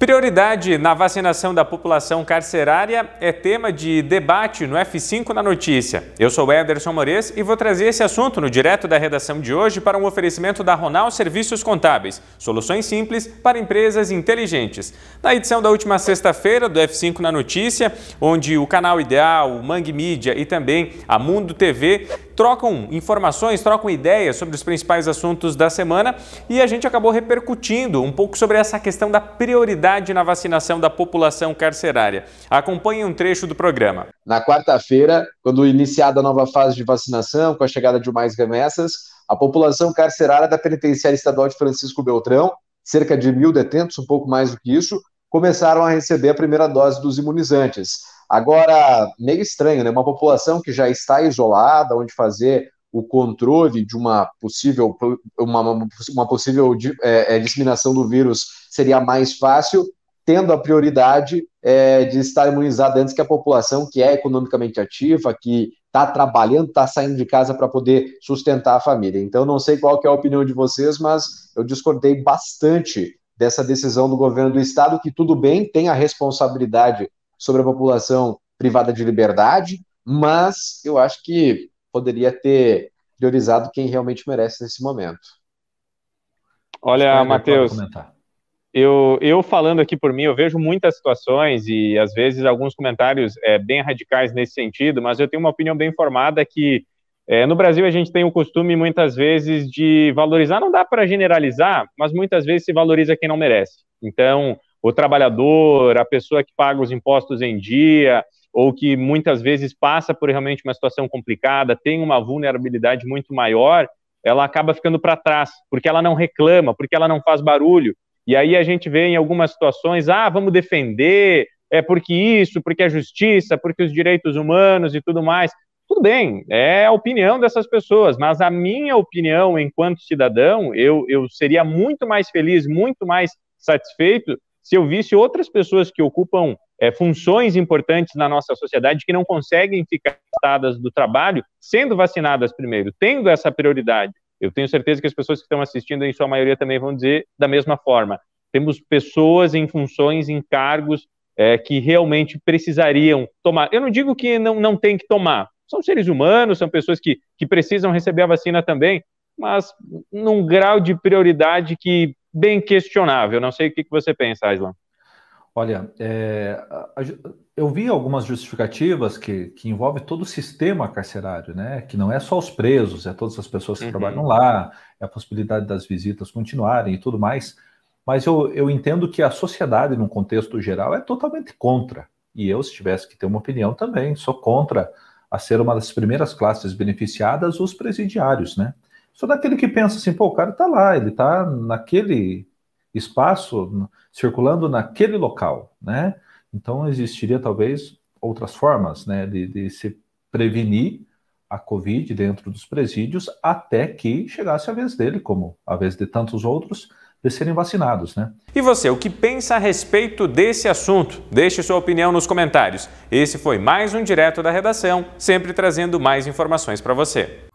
Prioridade na vacinação da população carcerária é tema de debate no F5 na notícia. Eu sou Ederson Mores e vou trazer esse assunto no direto da redação de hoje para um oferecimento da Ronal Serviços Contábeis, soluções simples para empresas inteligentes. Na edição da última sexta-feira do F5 na notícia, onde o canal Ideal, o Mangue Mídia e também a Mundo TV trocam informações, trocam ideias sobre os principais assuntos da semana e a gente acabou repercutindo um pouco sobre essa questão da prioridade na vacinação da população carcerária. Acompanhe um trecho do programa. Na quarta-feira, quando iniciada a nova fase de vacinação, com a chegada de mais remessas, a população carcerária da Penitenciária Estadual de Francisco Beltrão, cerca de mil detentos, um pouco mais do que isso, começaram a receber a primeira dose dos imunizantes. Agora, meio estranho, né? Uma população que já está isolada, onde fazer o controle de uma possível, uma, uma possível é, é, disseminação do vírus seria mais fácil, tendo a prioridade é, de estar imunizada antes que a população que é economicamente ativa, que está trabalhando, está saindo de casa para poder sustentar a família. Então, não sei qual é a opinião de vocês, mas eu discordei bastante dessa decisão do governo do estado, que tudo bem, tem a responsabilidade sobre a população privada de liberdade, mas eu acho que poderia ter priorizado quem realmente merece nesse momento. Olha, Matheus, eu, eu falando aqui por mim, eu vejo muitas situações e às vezes alguns comentários é, bem radicais nesse sentido, mas eu tenho uma opinião bem formada que é, no Brasil a gente tem o costume muitas vezes de valorizar, não dá para generalizar, mas muitas vezes se valoriza quem não merece. Então, o trabalhador, a pessoa que paga os impostos em dia, ou que muitas vezes passa por realmente uma situação complicada, tem uma vulnerabilidade muito maior, ela acaba ficando para trás, porque ela não reclama, porque ela não faz barulho. E aí a gente vê em algumas situações, ah, vamos defender, é porque isso, porque a é justiça, porque os direitos humanos e tudo mais. Tudo bem, é a opinião dessas pessoas, mas a minha opinião enquanto cidadão, eu, eu seria muito mais feliz, muito mais satisfeito se eu visse outras pessoas que ocupam é, funções importantes na nossa sociedade que não conseguem ficar afastadas do trabalho, sendo vacinadas primeiro, tendo essa prioridade. Eu tenho certeza que as pessoas que estão assistindo, em sua maioria, também vão dizer da mesma forma. Temos pessoas em funções, em cargos é, que realmente precisariam tomar. Eu não digo que não, não tem que tomar. São seres humanos, são pessoas que, que precisam receber a vacina também, mas num grau de prioridade que bem questionável. Não sei o que, você pensa, Aislan. Olha, é, eu vi algumas justificativas que, que envolve todo o sistema carcerário, né? Que não é só os presos, é todas as pessoas que uhum. trabalham lá, é a possibilidade das visitas continuarem e tudo mais. Mas eu, eu entendo que a sociedade, num contexto geral, é totalmente contra. E eu, se tivesse que ter uma opinião também, sou contra a ser uma das primeiras classes beneficiadas, os presidiários, né? Sou daquele que pensa assim, pô, o cara está lá, ele está naquele espaço, circulando naquele local, né? Então existiria talvez outras formas, né, de, de se prevenir a Covid dentro dos presídios até que chegasse a vez dele, como a vez de tantos outros, de serem vacinados, né? E você, o que pensa a respeito desse assunto? Deixe sua opinião nos comentários. Esse foi mais um Direto da Redação, sempre trazendo mais informações para você.